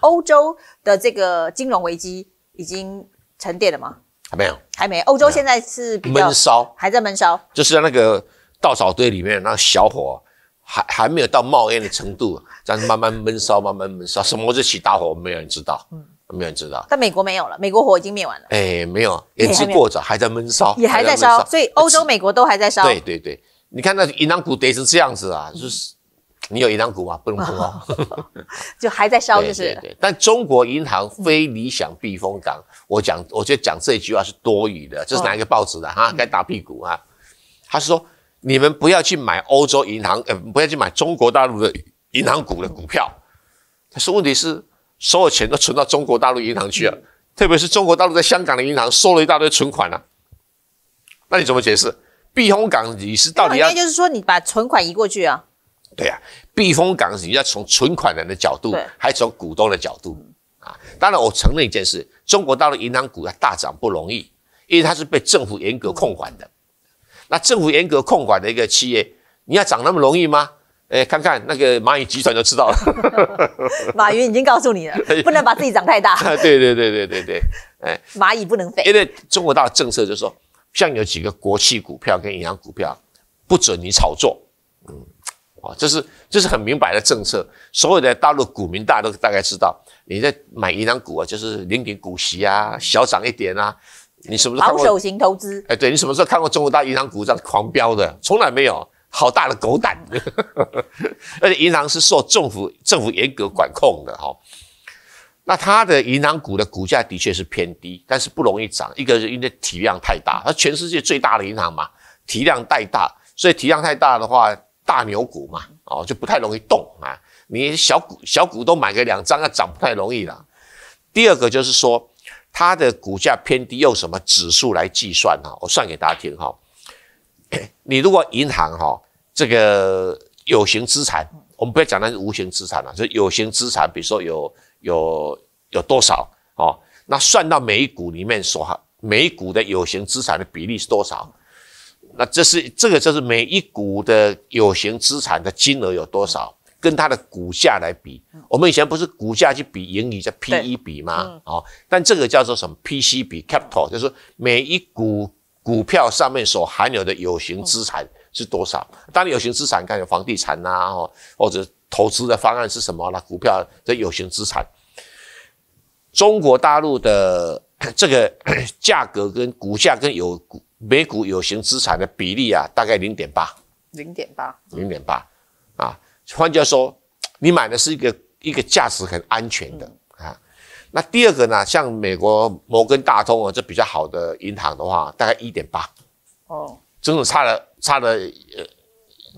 欧洲的这个金融危机已经沉淀了吗？还没有，还没。欧洲现在是比较闷烧，还在闷烧，就是那个稻草堆里面那小火，还还没有到冒烟的程度，但是慢慢闷烧，慢慢闷烧，什么时候起大火，没有人知道，嗯，没有人知道。但美国没有了，美国火已经灭完了。哎，没有，言之过早，还在闷烧，也还在烧，所以欧洲、美国都还在烧。对对对，你看那银行股跌成这样子啊，就是。你有银行股吗？不能说，就还在烧，就是。对对。但中国银行非理想避风港，我讲，我觉得讲这句话是多余的。这是哪一个报纸的哈？该打屁股啊！他是说：“你们不要去买欧洲银行，呃，不要去买中国大陆的银行股的股票。”可是问题是，所有钱都存到中国大陆银行去了，特别是中国大陆在香港的银行收了一大堆存款了。”那你怎么解释避风港你是到底要？那就是说，你把存款移过去啊？对呀，避风港你要从存款人的角度，还从股东的角度啊？当然，我承认一件事：中国大陆银行股要大涨不容易，因为它是被政府严格控管的。那政府严格控管的一个企业，你要涨那么容易吗？哎，看看那个蚂蚁集团就知道了。马云已经告诉你了，不能把自己长太大。对对对对对对，哎，蚂蚁不能飞。因为中国大的政策就是说，像有几个国企股票跟银行股票，不准你炒作。啊，这是这是很明摆的政策。所有的大陆股民，大家都大概知道，你在买银行股啊，就是零点股息啊，小涨一点啊，你什么时候保守型投资？哎，对你什么时候看过中国大银行股这样狂飙的？从来没有，好大的狗胆！而且银行是受政府政府严格管控的哈。那它的银行股的股价的确是偏低，但是不容易涨，一个是因为体量太大，它全世界最大的银行嘛，体量太大，所以体量太大的话。大牛股嘛，哦，就不太容易动啊。你小股小股都买个两张，那涨不太容易了。第二个就是说，它的股价偏低，用什么指数来计算哈？我算给大家听哈。你如果银行哈，这个有形资产，我们不要讲那是无形资产了，就有形资产，比如说有有有多少哦？那算到每一股里面所，每股的有形资产的比例是多少？那这是这个就是每一股的有形资产的金额有多少，跟它的股价来比。我们以前不是股价去比盈余叫 P E 比吗？哦，但这个叫做什么 P C 比 Capital，就是每一股股票上面所含有的有形资产是多少？当然有形资产，看有房地产呐，或者投资的方案是什么？那股票的有形资产，中国大陆的 这个 价格跟股价跟有股。每股有形资产的比例啊，大概零点八，零点八，零点八，啊，换句话说，你买的是一个一个价值很安全的啊。那第二个呢，像美国摩根大通啊，这比较好的银行的话，大概一点八，哦，整整差了差了，呃，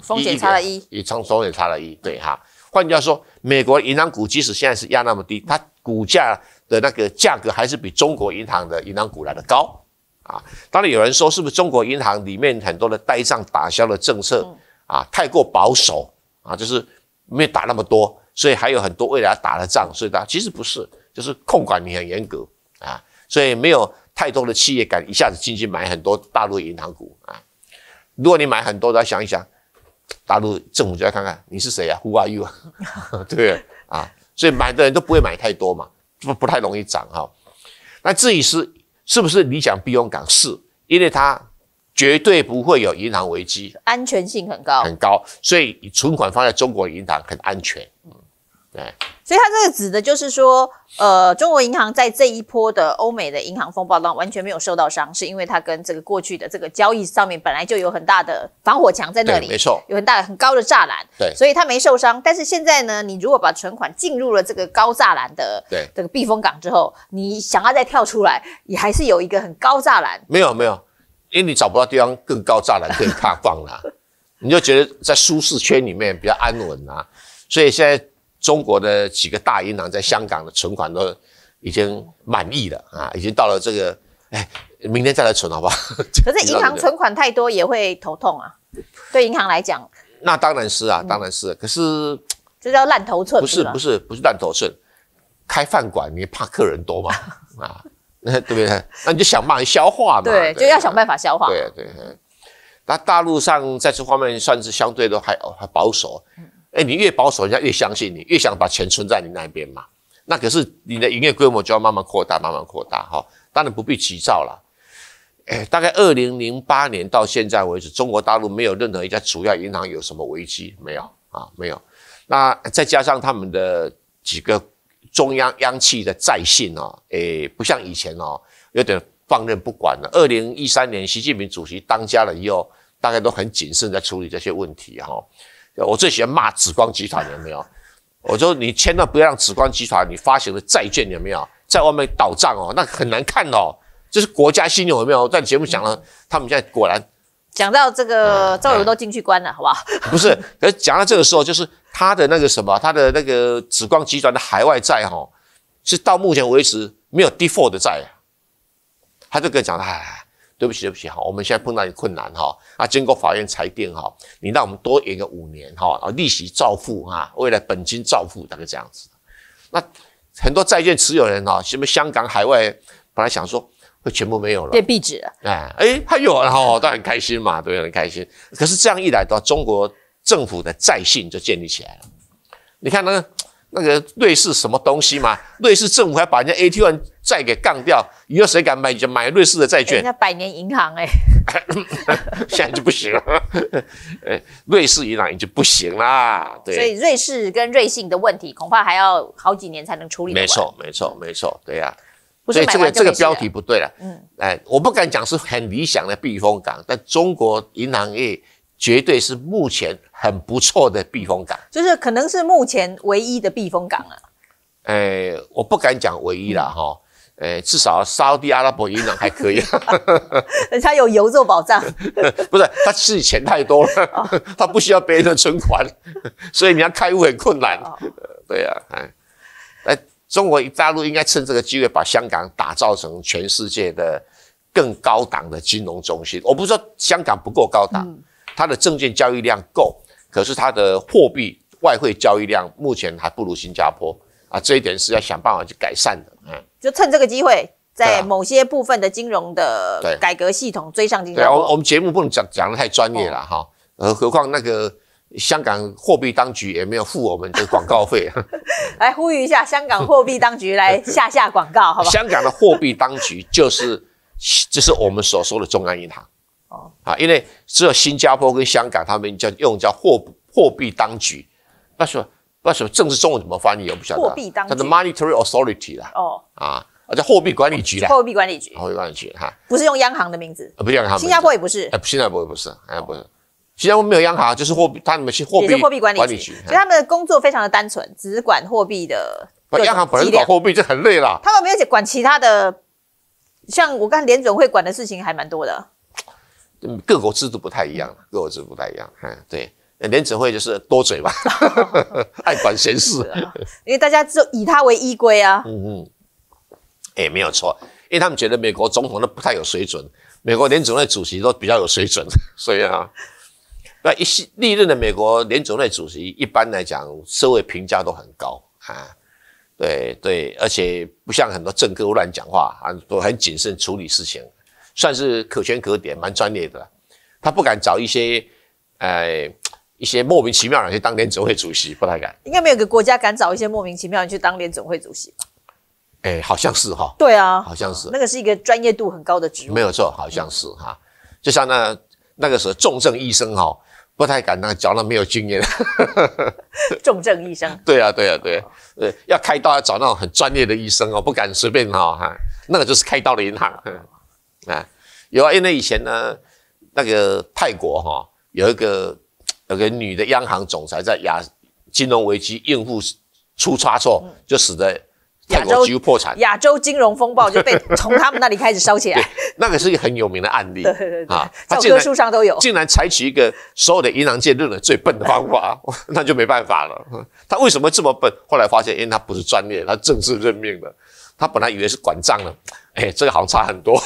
风险差了一，也从风险差了一，对哈。换句话说，美国银行股即使现在是压那么低，它股价的那个价格还是比中国银行的银行股来的高。啊，当然有人说，是不是中国银行里面很多的呆账打消了政策啊？太过保守啊，就是没有打那么多，所以还有很多未来打了仗，所以它其实不是，就是控管很严格啊，所以没有太多的企业敢一下子进去买很多大陆银行股啊。如果你买很多的，想一想，大陆政府就要看看你是谁啊？Who are you 对啊，所以买的人都不会买太多嘛，不不太容易涨哈。那至于是。是不是理想避风港？是，因为它绝对不会有银行危机，安全性很高，很高。所以，你存款放在中国银行很安全。对，所以它这个指的就是说，呃，中国银行在这一波的欧美的银行风暴当中完全没有受到伤，是因为它跟这个过去的这个交易上面本来就有很大的防火墙在那里，没错，有很大的很高的栅栏，对，所以它没受伤。但是现在呢，你如果把存款进入了这个高栅栏的这个避风港之后，你想要再跳出来，你还是有一个很高栅栏，没有没有，因为你找不到地方更高栅栏可以跨放 你就觉得在舒适圈里面比较安稳啊，所以现在。中国的几个大银行在香港的存款都已经满意了啊，已经到了这个，哎，明天再来存，好不好？可是银行存款太多也会头痛啊，对银行来讲，那当然是啊，当然是。可是这叫烂头寸？不是不是不是烂头寸，开饭馆你怕客人多吗？啊，对不对？那你就想办法消化嘛。对，就要想办法消化。对对对，那大陆上在这方面算是相对都还还保守。哎，你越保守，人家越相信你，越想把钱存在你那边嘛。那可是你的营业规模就要慢慢扩大，慢慢扩大哈。当然不必急躁了。哎，大概二零零八年到现在为止，中国大陆没有任何一家主要银行有什么危机没有啊？没有。那再加上他们的几个中央央企的债信哦，哎，不像以前哦，有点放任不管了。二零一三年，习近平主席当家了以后，大概都很谨慎在处理这些问题哈。我最喜欢骂紫光集团有没有？我说你千万不要让紫光集团你发行的债券有没有在外面倒账哦，那很难看哦，就是国家信用有没有？在节目讲了，他们现在果然讲到这个，赵友都进去关了，好不好？不是，可是讲到这个时候，就是他的那个什么，他的那个紫光集团的海外债哈，是到目前为止没有 default 的债，他就跟讲了，来对不起，对不起，哈，我们现在碰到一个困难哈，啊，经过法院裁定哈，你让我们多延个五年哈，啊，利息照付哈，未来本金照付，大概这样子。那很多债券持有人哈，什么香港海外，本来想说会全部没有了，变壁纸，哎哎，还有哦，都很开心嘛，都有很开心。可是这样一来，到中国政府的债信就建立起来了。你看呢？那个瑞士什么东西嘛？瑞士政府还把人家 AT1 债给杠掉，以后谁敢买就买瑞士的债券？人家百年银行哎，现在就不行了，瑞士银行已经不行啦。对，所以瑞士跟瑞信的问题恐怕还要好几年才能处理。没错，没错，没错，对呀。所以这个这个标题不对了。嗯，哎，我不敢讲是很理想的避风港，但中国银行业。绝对是目前很不错的避风港，就是可能是目前唯一的避风港啊。诶，我不敢讲唯一啦，哈，诶，至少沙特阿拉伯银行还可以，人家有油做保障，不是他自己钱太多了，他不需要别人的存款，所以人家开户很困难。对呀，哎，中国大陆应该趁这个机会把香港打造成全世界的更高档的金融中心。我不知道香港不够高档。它的证券交易量够，可是它的货币外汇交易量目前还不如新加坡啊，这一点是要想办法去改善的。嗯，就趁这个机会，在某些部分的金融的改革系统追上新加对啊，我们节目不能讲讲的太专业了哈，呃，何况那个香港货币当局也没有付我们的广告费，来呼吁一下香港货币当局来下下广告，好吧？香港的货币当局就是就是我们所说的中央银行。啊，因为只有新加坡跟香港，他们叫用叫货货币当局，那时候那时候政治中文怎么翻译我不晓得。货币当局，它是 monetary authority 啦。哦。啊，叫货币管理局啦。货币管理局。货币管理局哈。不是用央行的名字。呃，不是央行。新加坡也不是。呃，新加坡也不是，哎不是，新加坡没有央行，就是货币，他们么去货币？货币管理局。所以他们的工作非常的单纯，只管货币的。不，央行本身管货币就很累了。他们没有管其他的，像我看才联准会管的事情还蛮多的。各国制度不太一样，各国制度不太一样。嗯，对，联指会就是多嘴吧，爱管闲事，因为大家就以他为依归啊。嗯嗯，哎，没有错，因为他们觉得美国总统都不太有水准，美国联总会主席都比较有水准，所以啊，那一系历任的美国联总会主席一般来讲社会评价都很高啊。对对，而且不像很多政客乱讲话啊，都很谨慎处理事情。算是可圈可点，蛮专业的。他不敢找一些，哎，一些莫名其妙的去当联总会主席，不太敢。应该没有个国家敢找一些莫名其妙的去当联总会主席吧？哎，好像是哈。对啊，好像是。那个是一个专业度很高的职务。没有错，好像是哈。就像那那个时候重症医生哈，不太敢当，找那没有经验。重症医生。对啊，对啊，对，对，要开刀要找那种很专业的医生哦，不敢随便哈。那个就是开刀的银行。啊，有啊，因为以前呢，那个泰国哈有一个有个女的央行总裁在亚金融危机应付出差错，就使得亚洲几乎破产，亚洲金融风暴就被从他们那里开始烧起来。那个是一个很有名的案例啊，教科书上都有，竟然采取一个所有的银行界认为最笨的方法，那就没办法了。他为什么这么笨？后来发现，因为他不是专业，他正式任命的，他本来以为是管账呢。哎，这个好像差很多。